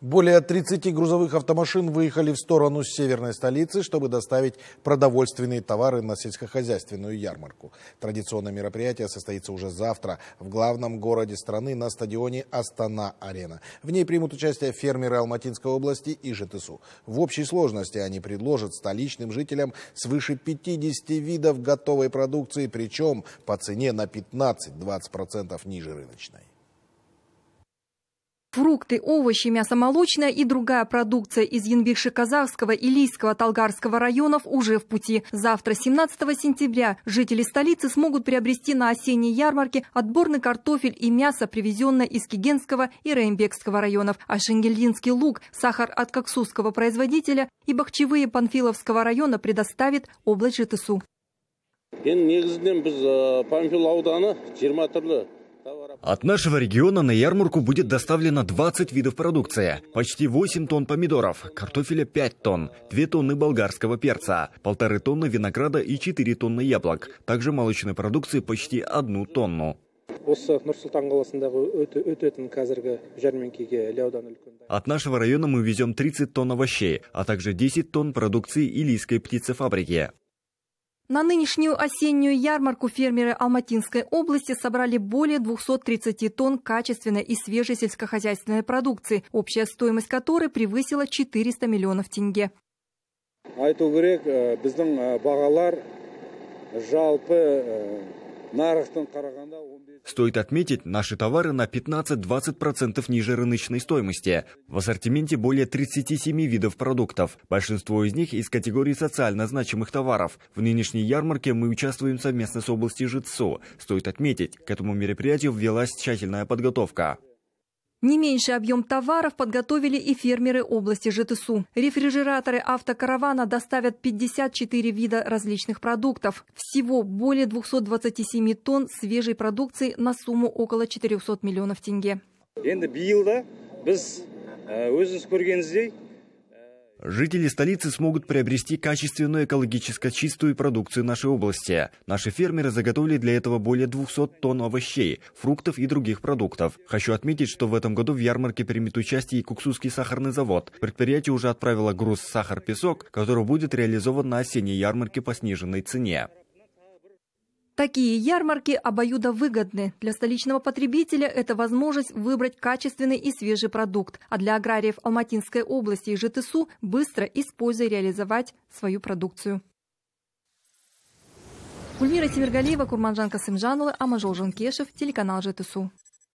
Более 30 грузовых автомашин выехали в сторону северной столицы, чтобы доставить продовольственные товары на сельскохозяйственную ярмарку. Традиционное мероприятие состоится уже завтра в главном городе страны на стадионе Астана-Арена. В ней примут участие фермеры Алматинской области и ЖТСУ. В общей сложности они предложат столичным жителям свыше 50 видов готовой продукции, причем по цене на 15-20% ниже рыночной. Фрукты, овощи, мясо, мясомолочная и другая продукция из Янбекши-Казахского и Лийского Талгарского районов уже в пути. Завтра, 17 сентября, жители столицы смогут приобрести на осенней ярмарке отборный картофель и мясо, привезенное из Кигенского и Реймбекского районов, а шенгельдинский лук, сахар от коксусского производителя и бахчевые Панфиловского района предоставит область ЖТСУ. От нашего региона на ярмарку будет доставлено 20 видов продукции, почти 8 тонн помидоров, картофеля 5 тонн, 2 тонны болгарского перца, полторы тонны винограда и 4 тонны яблок, также молочной продукции почти 1 тонну. От нашего района мы везем 30 тонн овощей, а также 10 тонн продукции Илийской птицефабрики. На нынешнюю осеннюю ярмарку фермеры Алматинской области собрали более 230 тонн качественной и свежей сельскохозяйственной продукции, общая стоимость которой превысила 400 миллионов тенге. Э, э, жалпы э, Стоит отметить, наши товары на 15-20% ниже рыночной стоимости. В ассортименте более 37 видов продуктов. Большинство из них из категории социально значимых товаров. В нынешней ярмарке мы участвуем совместно с областью ЖИЦУ. Стоит отметить, к этому мероприятию велась тщательная подготовка. Не меньший объем товаров подготовили и фермеры области Житысу. Рефрижераторы автокаравана доставят 54 вида различных продуктов. Всего более 227 тонн свежей продукции на сумму около 400 миллионов тенге. Жители столицы смогут приобрести качественную экологически чистую продукцию нашей области. Наши фермеры заготовили для этого более 200 тонн овощей, фруктов и других продуктов. Хочу отметить, что в этом году в ярмарке примет участие и Куксусский сахарный завод. Предприятие уже отправило груз сахар-песок, который будет реализован на осенней ярмарке по сниженной цене. Такие ярмарки обоюдо выгодны. Для столичного потребителя это возможность выбрать качественный и свежий продукт, а для аграриев Алматинской области и ЖТСУ быстро и реализовать свою продукцию. Гульмира Тимиргалиева, Курманжан Касымжанова, Амажол Жанкешев, телеканал ЖТСУ.